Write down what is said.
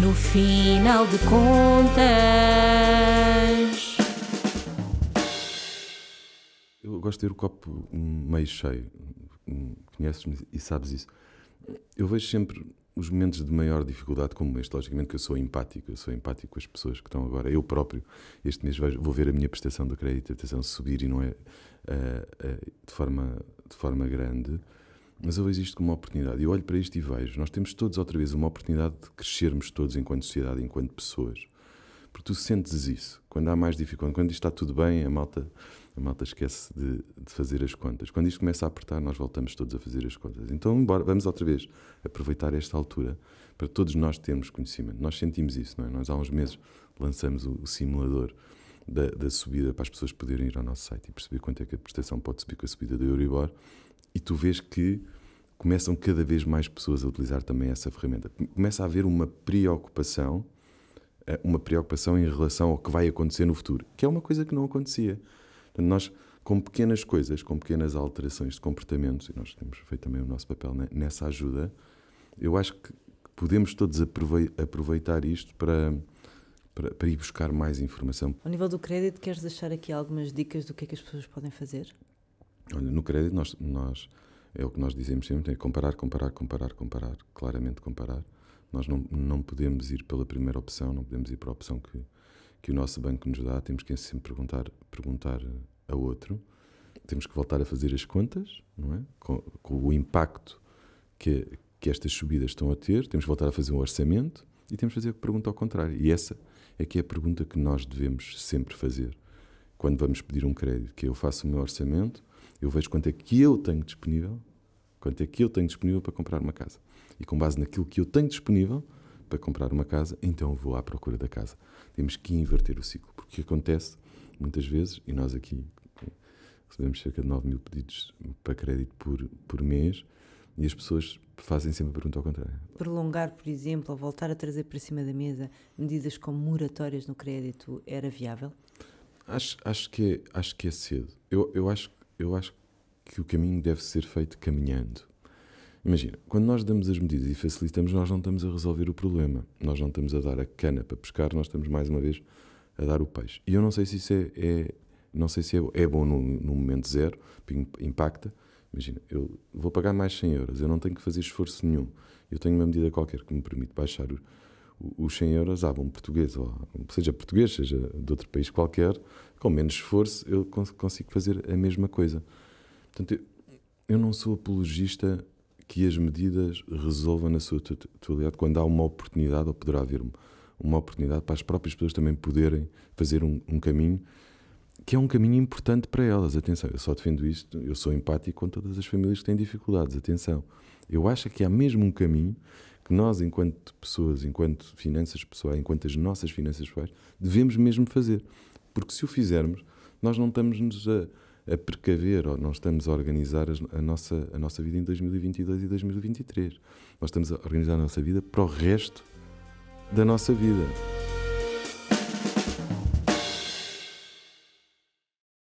No final de contas. Eu gosto de ter o copo meio cheio. Hum, conheces-me e sabes isso. Eu vejo sempre os momentos de maior dificuldade como este, logicamente que eu sou empático, eu sou empático com as pessoas que estão agora, eu próprio, este mês vou ver a minha prestação do crédito, atenção, subir e não é uh, uh, de, forma, de forma grande, mas eu vejo isto como uma oportunidade. Eu olho para isto e vejo. Nós temos todos, outra vez, uma oportunidade de crescermos todos enquanto sociedade, enquanto pessoas. Porque tu sentes isso. Quando há mais dificuldade, quando isto está tudo bem, a malta, a malta esquece de, de fazer as contas. Quando isto começa a apertar, nós voltamos todos a fazer as contas. Então, vamos outra vez aproveitar esta altura para todos nós termos conhecimento. Nós sentimos isso, não é? Nós há uns meses lançamos o, o simulador da, da, subida para as pessoas poderem ir ao nosso site e perceber quanto é que a prestação pode subir com a subida do Euribor e tu vês que começam cada vez mais pessoas a utilizar também essa ferramenta. Começa a haver uma preocupação, eh, uma preocupação em relação ao que vai acontecer no futuro, que é uma coisa que não acontecia. Portanto, nós, com pequenas coisas, com pequenas alterações de comportamentos, e nós temos feito também o nosso papel nessa ajuda, eu acho que podemos todos aproveitar isto para, para, para ir buscar mais informação. Ao nível do crédito, queres deixar aqui algumas dicas do que é que as pessoas podem fazer? Olha, no crédito nós, nós é o que nós dizemos sempre, é comparar, comparar, comparar, comparar, claramente comparar. Nós não, não podemos ir pela primeira opção, não podemos ir para a opção que, que o nosso banco nos dá, temos que sempre perguntar, perguntar a outro, temos que voltar a fazer as contas, não é? Com, com o impacto que, que estas subidas estão a ter, temos que voltar a fazer um orçamento e temos que fazer a pergunta ao contrário. E essa é que é a pergunta que nós devemos sempre fazer quando vamos pedir um crédito, que é, eu faço o meu orçamento, eu vejo quanto é que eu tenho disponível, quanto é que eu tenho disponível para comprar uma casa. E com base naquilo que eu tenho disponível para comprar uma casa, então vou à procura da casa. Temos que inverter o ciclo, porque acontece muitas vezes, e nós aqui eh, recebemos cerca de 9 mil pedidos para crédito por, por mês, e as pessoas fazem sempre a pergunta ao contrário. Prolongar, por exemplo, ou voltar a trazer para cima da mesa medidas como moratórias no crédito era viável? Acho, acho, que, é, acho que é cedo. Eu, eu acho eu acho que o caminho deve ser feito caminhando. Imagina, quando nós damos as medidas e facilitamos, nós não estamos a resolver o problema. Nós não estamos a dar a cana para pescar, nós estamos mais uma vez a dar o peixe. E eu não sei se isso é, é não sei se é, é bom no, no, momento zero, impacta. Imagina, eu vou pagar mais 100 euros, eu não tenho que fazer esforço nenhum. Eu tenho uma medida qualquer que me permite baixar o, os 100 euros ah, um português, ou, seja português, seja de outro país qualquer, com menos esforço eu consigo fazer a mesma coisa. Portanto, eu, não sou apologista que as medidas resolvam na sua totalidade quando há uma oportunidade, ou poderá haver uma oportunidade para as próprias pessoas também poderem fazer um, um caminho que é um caminho importante para elas. Atenção, eu só defendo isto, eu sou empático com todas as famílias que têm dificuldades. Atenção, eu acho que há mesmo um caminho que nós, enquanto pessoas, enquanto finanças pessoais, enquanto as nossas finanças pessoais, devemos mesmo fazer. Porque se o fizermos, nós não estamos-nos a, a precaver ou não estamos a organizar a, a, nossa, a nossa vida em 2022 e 2023. Nós estamos a organizar a nossa vida para o resto da nossa vida.